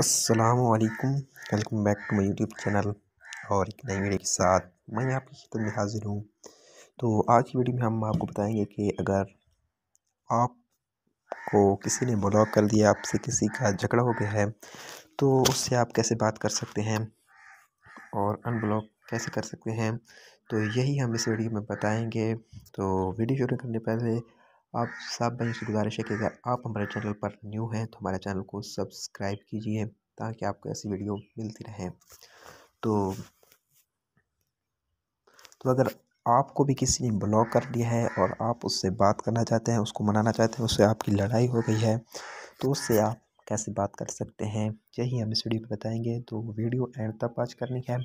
Aslam welcome back to my YouTube channel और एक नई वीडियो के साथ मैं आपकी खिदत में हाजिर हूँ तो आज की वीडियो में हम आपको बताएंगे कि अगर आपको किसी ने ब्लॉक कर दिया आपसे किसी का झगड़ा हो गया है तो उससे आप कैसे बात कर सकते हैं और अनब्लॉक कैसे कर सकते हैं तो यही हम इस वीडियो में बताएंगे तो वीडियो शुरू करने पहले आप सब बहन से गुजारिश है कि अगर आप हमारे चैनल पर न्यू हैं तो हमारे चैनल को सब्सक्राइब कीजिए ताकि आपको ऐसी वीडियो मिलती रहे तो तो अगर आपको भी किसी ने ब्लॉक कर दिया है और आप उससे बात करना चाहते हैं उसको मनाना चाहते हैं उससे आपकी लड़ाई हो गई है तो उससे आप कैसे बात कर सकते हैं यही हम इस वीडियो पर बताएंगे तो वीडियो एंड तक वॉच करनी है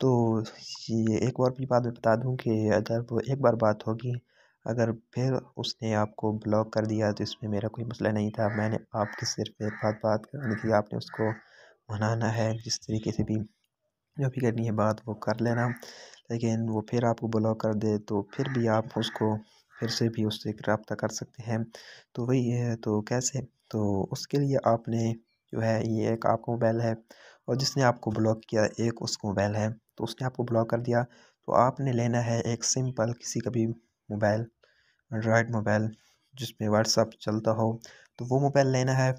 तो ये एक और भी बात मैं बता दूं कि अगर वो एक बार बात होगी अगर फिर उसने आपको ब्लॉक कर दिया तो इसमें मेरा कोई मसला नहीं था मैंने आपके सिर पे बात बात करनी थी आपने उसको मनाना है जिस तरीके से भी जो भी करनी है बात वो कर लेना लेकिन वो फिर आपको ब्लॉक कर दे तो फिर भी आप उसको फिर से भी उससे रबता कर सकते हैं तो वही है तो कैसे तो उसके लिए आपने जो है ये एक आपका मोबाइल है और जिसने आपको ब्लॉक किया एक उसको मोबाइल है तो उसने आपको ब्लॉक कर दिया तो आपने लेना है एक सिंपल किसी का भी मोबाइल एंड्रॉयड मोबाइल जिसमें व्हाट्सअप चलता हो तो वो मोबाइल लेना है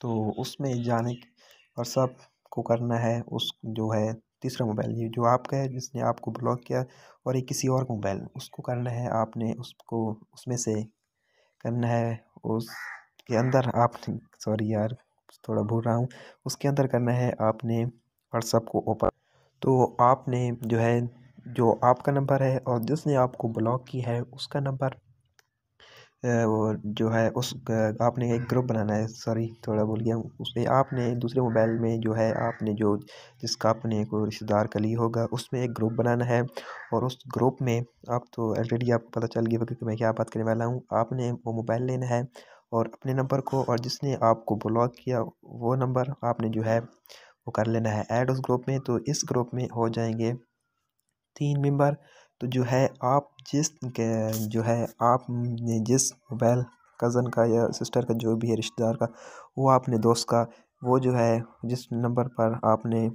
तो उसमें जाने व्हाट्सअप को करना है उस जो है तीसरा मोबाइल ये जो आपका है जिसने आपको ब्लॉक किया और एक किसी और मोबाइल उसको करना है आपने उसको उसमें से करना है उसके अंदर आप सॉरी यार थोड़ा भूल रहा हूँ उसके अंदर करना है आपने व्हाट्सअप को ओपन तो आपने जो है जो आपका नंबर है और जिसने आपको ब्लॉक किया है उसका नंबर वो जो है उस आपने एक ग्रुप बनाना है सॉरी थोड़ा बोल गया उसमें आपने दूसरे मोबाइल में जो है आपने जो जिसका आपने को रिश्तेदार का ली होगा उसमें एक ग्रुप बनाना है और उस ग्रुप में आप तो ऑलरेडी आपको पता चल गया क्योंकि मैं क्या बात करने वाला हूँ आपने वो मोबाइल लेना है और अपने नंबर को और जिसने आपको ब्लॉक किया वो नंबर आपने जो है वो कर लेना है ऐड उस ग्रुप में तो इस ग्रुप में हो जाएंगे तीन मेंबर तो जो है आप जिस जो है आपने जिस मोबाइल कज़न का या सिस्टर का जो भी है रिश्तेदार का वो आपने दोस्त का वो जो है जिस नंबर पर आपने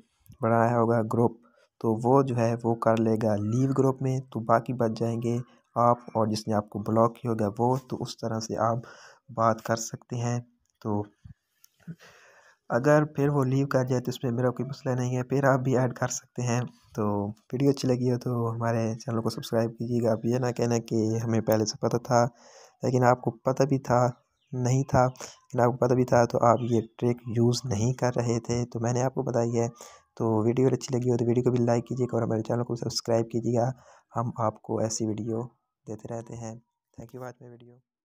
बनाया होगा ग्रुप तो वो जो है वो कर लेगा लीव ग्रुप में तो बाकी बच जाएंगे आप और जिसने आपको ब्लॉक किया होगा वो तो उस तरह से आप बात कर सकते हैं तो अगर फिर वो लीव कर जाए तो उसमें मेरा कोई मसला नहीं है फिर आप भी ऐड कर सकते हैं तो वीडियो अच्छी लगी हो तो हमारे चैनल को सब्सक्राइब कीजिएगा आप ये ना कहना कि हमें पहले से पता था लेकिन आपको पता भी था नहीं था लेकिन आपको पता भी था तो आप ये ट्रिक यूज़ नहीं कर रहे थे तो मैंने आपको बताई है तो वीडियो अच्छी लगी हो तो वीडियो को भी लाइक कीजिएगा और हमारे चैनल को सब्सक्राइब कीजिएगा हम आपको ऐसी वीडियो देते रहते हैं thank you watch my video